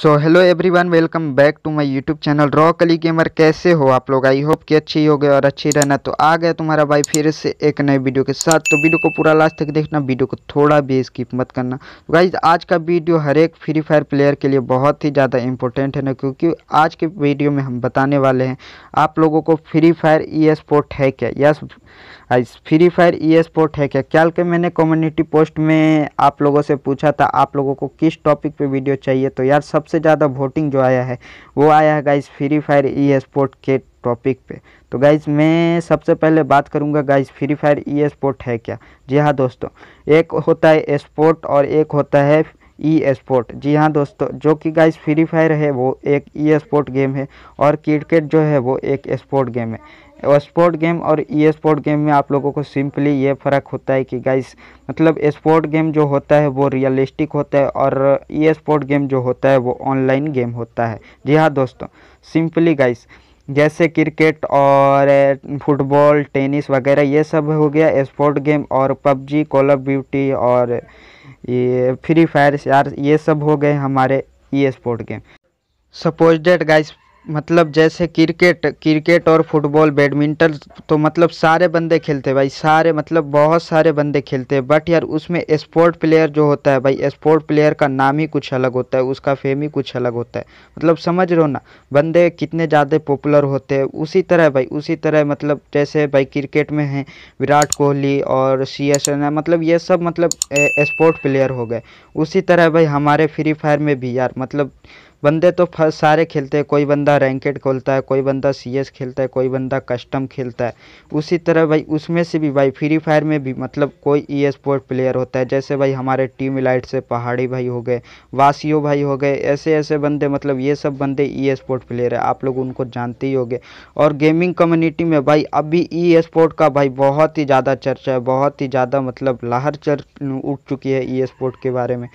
so hello everyone welcome back to my YouTube channel raw कली gamer कैसे हो आप लोग आई होप कि अच्छी हो गए और अच्छी रहना तो आ गया तुम्हारा भाई फिर से एक नए वीडियो के साथ तो वीडियो को पूरा लास्ट तक देखना वीडियो को थोड़ा भी स्किप मत करना तो गाइज आज का वीडियो हर एक फ्री फायर प्लेयर के लिए बहुत ही ज़्यादा इंपॉर्टेंट है ना क्योंकि आज के वीडियो में हम बताने वाले हैं आप लोगों को फ्री फायर ई है क्या यस आज फ्री फायर ई स्पोर्ट है क्या क्या के मैंने कम्युनिटी पोस्ट में आप लोगों से पूछा था आप लोगों को किस टॉपिक पे वीडियो चाहिए तो यार सबसे ज़्यादा वोटिंग जो आया है वो आया है guys free fire e sport के टॉपिक पे तो गाइज मैं सबसे पहले बात करूंगा guys free fire e sport है क्या जी हाँ दोस्तों एक होता है स्पोर्ट और एक होता है ई e स्पोर्ट जी हाँ दोस्तों जो कि गाइस फ्री फायर है वो एक ई स्पोर्ट गेम है और क्रिकेट जो है वो एक स्पोर्ट गेम है स्पोर्ट गेम और ई स्पोर्ट गेम में आप लोगों को सिंपली ये फ़र्क होता है कि गाइस मतलब स्पोर्ट गेम जो होता है वो रियलिस्टिक होता है और ई स्पोर्ट गेम जो होता है वो ऑनलाइन गेम होता है जी हाँ दोस्तों सिंपली गाइस जैसे क्रिकेट और फुटबॉल टेनिस वगैरह ये सब हो गया स्पोर्ट गेम और पबजी कॉल ऑफ ब्यूटी और ये फ्री फायर यार ये सब हो गए हमारे e sport game suppose that guys मतलब जैसे क्रिकेट क्रिकेट और फुटबॉल बैडमिंटन तो मतलब सारे बंदे खेलते हैं भाई सारे मतलब बहुत सारे बंदे खेलते हैं बट यार उसमें स्पोर्ट प्लेयर जो होता है भाई स्पोर्ट प्लेयर का नाम ही कुछ अलग होता है उसका फेम ही कुछ अलग होता है मतलब समझ रहे हो ना बंदे कितने ज़्यादा पॉपुलर होते हैं उसी तरह भाई उसी तरह मतलब जैसे भाई क्रिकेट में हैं विराट कोहली और सी एस एन मतलब ये सब मतलब स्पोर्ट प्लेयर हो गए उसी तरह भाई हमारे फ्री फायर में भी यार मतलब बंदे तो सारे खेलते हैं कोई बंदा रैंकेड खोलता है कोई बंदा सीएस खेलता है कोई बंदा कस्टम खेलता है उसी तरह भाई उसमें से भी भाई फ्री फायर में भी मतलब कोई ई स्पोर्ट प्लेयर होता है जैसे भाई हमारे टीम इलाइट से पहाड़ी भाई हो गए वासीओ भाई हो गए ऐसे ऐसे बंदे मतलब ये सब बंदे ई स्पोर्ट प्लेयर है आप लोग उनको जानते ही हो और गेमिंग कम्युनिटी में भाई अभी ई e स्पोर्ट का भाई बहुत ही ज़्यादा चर्चा है बहुत ही ज़्यादा मतलब लहर चर उठ चुकी है ई e स्पोर्ट के बारे में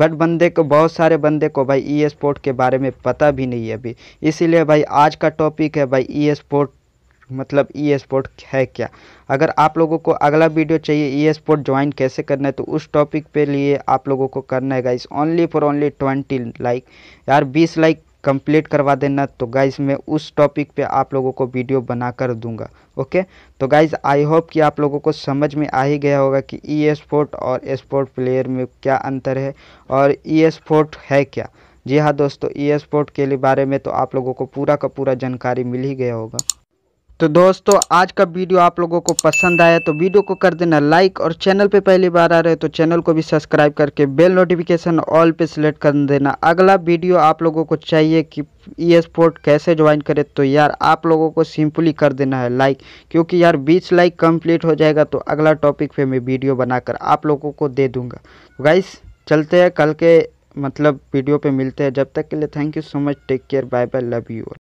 बट बंदे को बहुत सारे बंदे को भाई ई e स्पोर्ट के बारे में पता भी नहीं है अभी इसीलिए भाई आज का टॉपिक है भाई ई e स्पोर्ट मतलब ई e स्पोर्ट है क्या अगर आप लोगों को अगला वीडियो चाहिए ई स्पोर्ट ज्वाइन कैसे करना है तो उस टॉपिक पे लिए आप लोगों को करना है guys only for only twenty like यार बीस लाइक कंप्लीट करवा देना तो गाइस मैं उस टॉपिक पे आप लोगों को वीडियो बना कर दूंगा ओके तो गाइज आई होप कि आप लोगों को समझ में आ ही गया होगा कि ई e स्पोर्ट और स्पोर्ट प्लेयर में क्या अंतर है और ई e स्पोर्ट है क्या जी हाँ दोस्तों ई e स्पोर्ट के लिए बारे में तो आप लोगों को पूरा का पूरा जानकारी मिल ही गया होगा तो दोस्तों आज का वीडियो आप लोगों को पसंद आया तो वीडियो को कर देना लाइक और चैनल पे पहली बार आ रहे तो चैनल को भी सब्सक्राइब करके बेल नोटिफिकेशन ऑल पे सिलेक्ट कर देना अगला वीडियो आप लोगों को चाहिए कि ई e स्पोर्ट कैसे ज्वाइन करें तो यार आप लोगों को सिंपली कर देना है लाइक क्योंकि यार बीस लाइक कंप्लीट हो जाएगा तो अगला टॉपिक पर मैं वीडियो बनाकर आप लोगों को दे दूँगा गाइस तो चलते हैं कल के मतलब वीडियो पर मिलते हैं जब तक के लिए thank you so much take care bye bye love you